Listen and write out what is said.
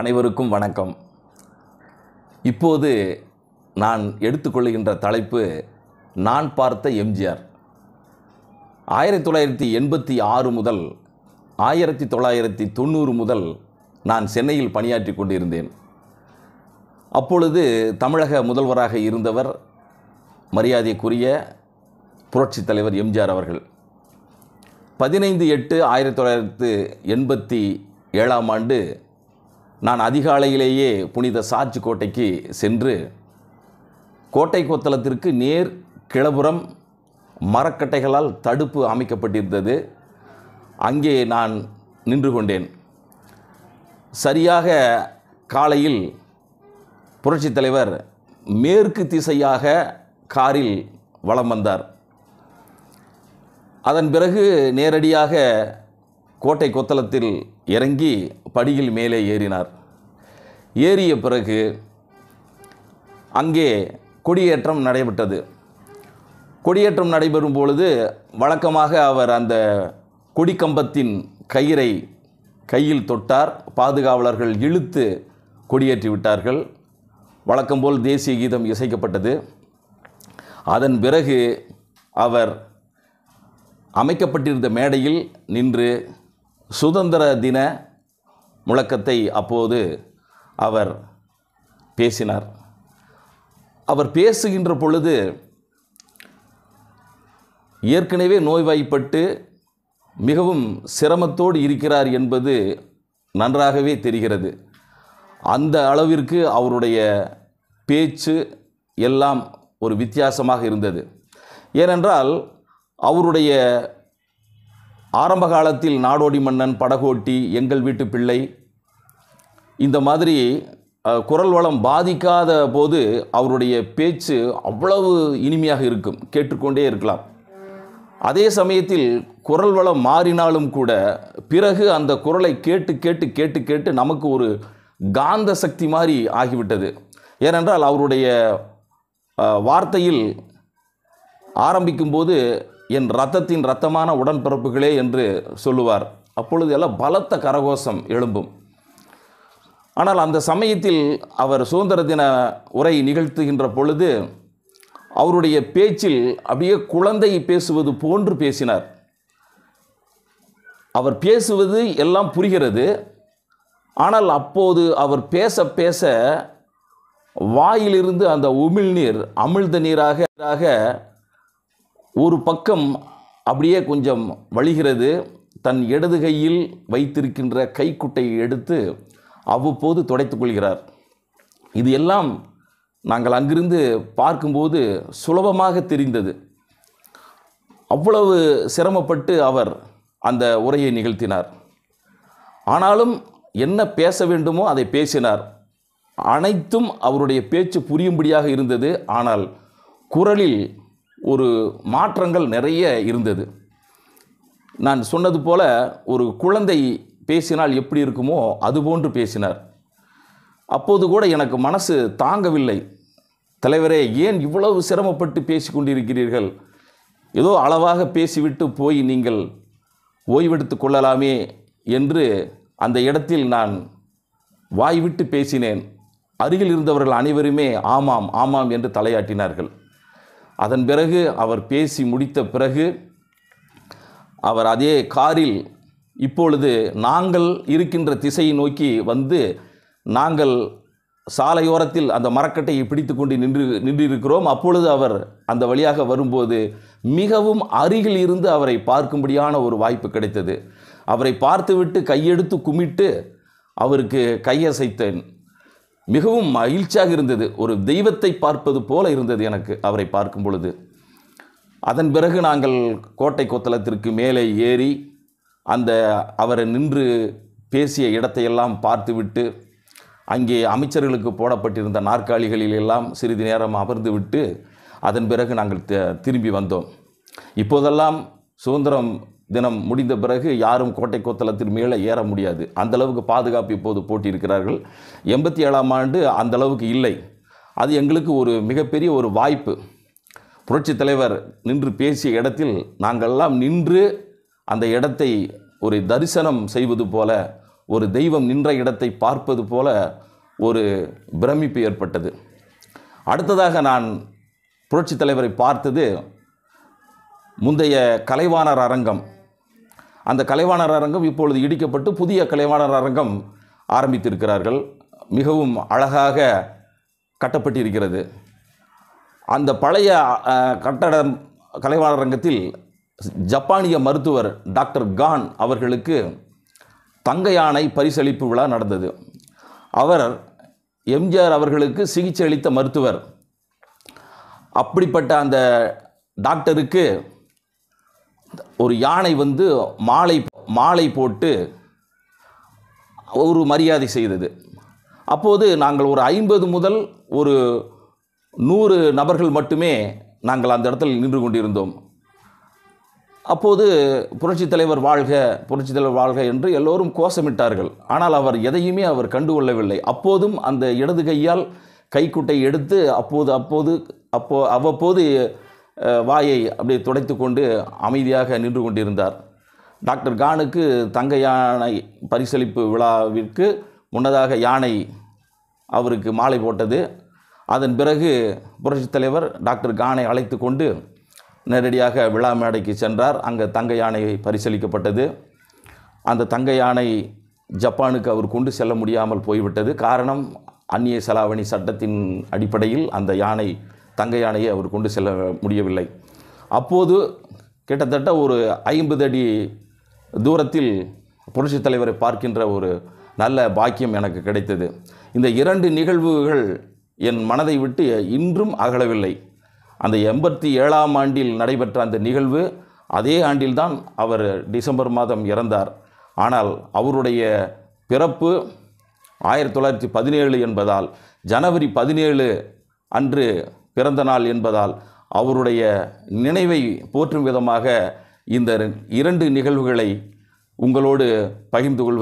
அனைவருக்கும் வணக்கம் இப்போது நான் எடுத்துக்கொள்கின்ற தலைப்பு நான் பார்த்த எம்ஜிஆர் ஆயிரத்தி தொள்ளாயிரத்தி எண்பத்தி ஆறு முதல் ஆயிரத்தி தொள்ளாயிரத்தி தொண்ணூறு முதல் நான் சென்னையில் பணியாற்றி கொண்டிருந்தேன் அப்பொழுது தமிழக முதல்வராக இருந்தவர் மரியாதைக்குரிய புரட்சித் தலைவர் எம்ஜிஆர் அவர்கள் பதினைந்து எட்டு ஆயிரத்தி தொள்ளாயிரத்து எண்பத்தி ஏழாம் ஆண்டு நான் அதிகாலையிலேயே புனித சாட்சி கோட்டைக்கு சென்று கோட்டை கொத்தளத்திற்கு நேர் கிளபுறம் மரக்கட்டைகளால் தடுப்பு அமைக்கப்பட்டிருந்தது அங்கே நான் நின்று கொண்டேன் சரியாக காலையில் புரட்சித் தலைவர் மேற்கு திசையாக காரில் வலம் வந்தார் அதன் பிறகு நேரடியாக கோட்டை கொத்தளத்தில் இறங்கி படியில் மேலே ஏறினார் ஏறிய பிறகு அங்கே கொடியேற்றம் நடைபெற்றது கொடியேற்றம் நடைபெறும் பொழுது வழக்கமாக அவர் அந்த கொடிக்கம்பத்தின் கயிறை கையில் தொட்டார் பாதுகாவலர்கள் இழுத்து கொடியேற்றி விட்டார்கள் வழக்கம்போல் தேசிய கீதம் இசைக்கப்பட்டது அதன் பிறகு அவர் அமைக்கப்பட்டிருந்த மேடையில் நின்று சுதந்திர தின முழக்கத்தை அப்போது அவர் பேசினார் அவர் பேசுகின்ற பொழுது ஏற்கனவே நோய்வாய்ப்பட்டு மிகவும் சிரமத்தோடு இருக்கிறார் என்பது நன்றாகவே தெரிகிறது அந்த அளவிற்கு அவருடைய பேச்சு எல்லாம் ஒரு வித்தியாசமாக இருந்தது ஏனென்றால் அவருடைய ஆரம்ப காலத்தில் நாடோடி மன்னன் படகோட்டி எங்கள் வீட்டு பிள்ளை இந்த மாதிரி குரல் வளம் பாதிக்காத போது அவருடைய பேச்சு அவ்வளவு இனிமையாக இருக்கும் கேட்டுக்கொண்டே இருக்கலாம் அதே சமயத்தில் குரல் வளம் மாறினாலும் கூட பிறகு அந்த குரலை கேட்டு கேட்டு கேட்டு கேட்டு நமக்கு ஒரு காந்த சக்தி மாதிரி ஆகிவிட்டது ஏனென்றால் அவருடைய வார்த்தையில் ஆரம்பிக்கும்போது என் ரத்தத்தின் ரத்தமான உடன்பிறப்புகளே என்று சொல்லுவார் அப்பொழுது எல்லாம் பலத்த கரகோஷம் எழும்பும் ஆனால் அந்த சமயத்தில் அவர் சுதந்திர தின உரை நிகழ்த்துகின்ற பொழுது அவருடைய பேச்சில் அப்படியே குழந்தை பேசுவது போன்று பேசினார் அவர் பேசுவது எல்லாம் புரிகிறது ஆனால் அப்போது அவர் பேச பேச வாயிலிருந்து அந்த உமிழ்நீர் அமிழ்த நீராக ஒரு பக்கம் அப்படியே கொஞ்சம் வழிகிறது தன் இடது கையில் வைத்திருக்கின்ற கைக்குட்டையை எடுத்து அவ்வப்போது துடைத்து கொள்கிறார் இது எல்லாம் நாங்கள் அங்கிருந்து பார்க்கும்போது சுலபமாக தெரிந்தது அவ்வளவு சிரமப்பட்டு அவர் அந்த உரையை நிகழ்த்தினார் ஆனாலும் என்ன பேச வேண்டுமோ அதை பேசினார் அனைத்தும் அவருடைய பேச்சு புரியும்படியாக இருந்தது ஆனால் குரலில் ஒரு மாற்றங்கள் நிறைய இருந்தது நான் சொன்னது போல் ஒரு குழந்தை பேசினால் எப்படி இருக்குமோ அதுபோன்று பேசினார் அப்போது கூட எனக்கு மனசு தாங்கவில்லை தலைவரே ஏன் இவ்வளவு சிரமப்பட்டு பேசி கொண்டிருக்கிறீர்கள் ஏதோ அளவாக பேசிவிட்டு போய் நீங்கள் ஓய்வெடுத்து கொள்ளலாமே என்று அந்த இடத்தில் நான் வாய்விட்டு பேசினேன் அருகில் இருந்தவர்கள் அனைவருமே ஆமாம் ஆமாம் என்று தலையாட்டினார்கள் அதன் பிறகு அவர் பேசி முடித்த பிறகு அவர் அதே காரில் இப்பொழுது நாங்கள் இருக்கின்ற திசையை நோக்கி வந்து நாங்கள் சாலையோரத்தில் அந்த மரக்கட்டையை பிடித்து கொண்டு நின்று நின்றிருக்கிறோம் அப்பொழுது அவர் அந்த வழியாக வரும்போது மிகவும் அருகில் இருந்து அவரை பார்க்கும்படியான ஒரு வாய்ப்பு கிடைத்தது அவரை பார்த்துவிட்டு கையெடுத்து கும்மிட்டு அவருக்கு கையசைத்தேன் மிகவும் மகிழ்ச்சியாக இருந்தது ஒரு தெய்வத்தை பார்ப்பது போல இருந்தது எனக்கு அவரை பார்க்கும் பொழுது அதன் பிறகு நாங்கள் கோட்டை கொத்தளத்திற்கு மேலே ஏறி அந்த அவரை நின்று பேசிய இடத்தையெல்லாம் பார்த்துவிட்டு அங்கே அமைச்சர்களுக்கு போடப்பட்டிருந்த நாற்காலிகளில் எல்லாம் சிறிது நேரம் அமர்ந்து விட்டு அதன் பிறகு நாங்கள் திரும்பி வந்தோம் இப்போதெல்லாம் சுதந்திரம் தினம் முடிந்த பிறகு யாரும் கோட்டை கோத்தலத்தில் மேலே ஏற முடியாது அந்தளவுக்கு பாதுகாப்பு இப்போது போட்டியிருக்கிறார்கள் எண்பத்தி ஏழாம் ஆண்டு அந்தளவுக்கு இல்லை அது எங்களுக்கு ஒரு மிகப்பெரிய ஒரு வாய்ப்பு புரட்சி தலைவர் நின்று பேசிய இடத்தில் நாங்கள்லாம் நின்று அந்த இடத்தை ஒரு தரிசனம் செய்வது போல ஒரு தெய்வம் நின்ற இடத்தை பார்ப்பது போல ஒரு பிரமிப்பு ஏற்பட்டது அடுத்ததாக நான் புரட்சித் தலைவரை பார்த்தது முந்தைய கலைவாணர் அரங்கம் அந்த கலைவாணர் அரங்கம் இப்பொழுது இடிக்கப்பட்டு புதிய கலைவாணர் அரங்கம் ஆரம்பித்திருக்கிறார்கள் மிகவும் அழகாக கட்டப்பட்டிருக்கிறது அந்த பழைய கட்டடம் கலைவாணர் அரங்கத்தில் ஜப்பானிய மருத்துவர் டாக்டர் கான் அவர்களுக்கு தங்க யானை பரிசளிப்பு விழா நடந்தது அவர் எம்ஜிஆர் அவர்களுக்கு சிகிச்சை அளித்த மருத்துவர் அப்படிப்பட்ட அந்த டாக்டருக்கு ஒரு யானை வந்து மாலை மாலை போட்டு ஒரு மரியாதை செய்தது அப்போது நாங்கள் ஒரு ஐம்பது முதல் ஒரு நூறு நபர்கள் மட்டுமே நாங்கள் அந்த இடத்தில் நின்று கொண்டிருந்தோம் அப்போது புரட்சித் தலைவர் வாழ்க புரட்சித் தலைவர் வாழ்க என்று எல்லோரும் கோஷமிட்டார்கள் ஆனால் அவர் எதையுமே அவர் கண்டுகொள்ளவில்லை அப்போதும் அந்த இடது கையால் கைக்குட்டை எடுத்து அப்போது அப்போது அப்போ அவ்வப்போது வாயை அப்படியே துடைத்து கொண்டு அமைதியாக நின்று கொண்டிருந்தார் டாக்டர் கானுக்கு தங்க யானை பரிசளிப்பு விழாவிற்கு முன்னதாக யானை அவருக்கு மாலை போட்டது அதன் பிறகு புரட்சி தலைவர் டாக்டர் கானை அழைத்து கொண்டு நேரடியாக விழா மேடைக்கு சென்றார் அங்கே தங்க யானை பரிசளிக்கப்பட்டது அந்த தங்க யானை ஜப்பானுக்கு அவர் கொண்டு செல்ல முடியாமல் போய்விட்டது காரணம் அந்நிய செலாவணி சட்டத்தின் அடிப்படையில் அந்த யானை தங்க யானையை அவர் கொண்டு செல்ல முடியவில்லை அப்போது கிட்டத்தட்ட ஒரு ஐம்பது அடி தூரத்தில் புரட்சி தலைவரை பார்க்கின்ற ஒரு நல்ல பாக்கியம் எனக்கு கிடைத்தது இந்த இரண்டு நிகழ்வுகள் என் மனதை விட்டு இன்றும் அகலவில்லை அந்த எண்பத்தி ஏழாம் ஆண்டில் நடைபெற்ற அந்த நிகழ்வு அதே ஆண்டில்தான் அவர் டிசம்பர் மாதம் இறந்தார் ஆனால் அவருடைய பிறப்பு ஆயிரத்தி தொள்ளாயிரத்தி பதினேழு என்பதால் ஜனவரி பதினேழு அன்று பிறந்த நாள் என்பதால் அவருடைய நினைவை போற்றும் விதமாக இந்த இரண்டு நிகழ்வுகளை உங்களோடு பகிர்ந்து கொள்வது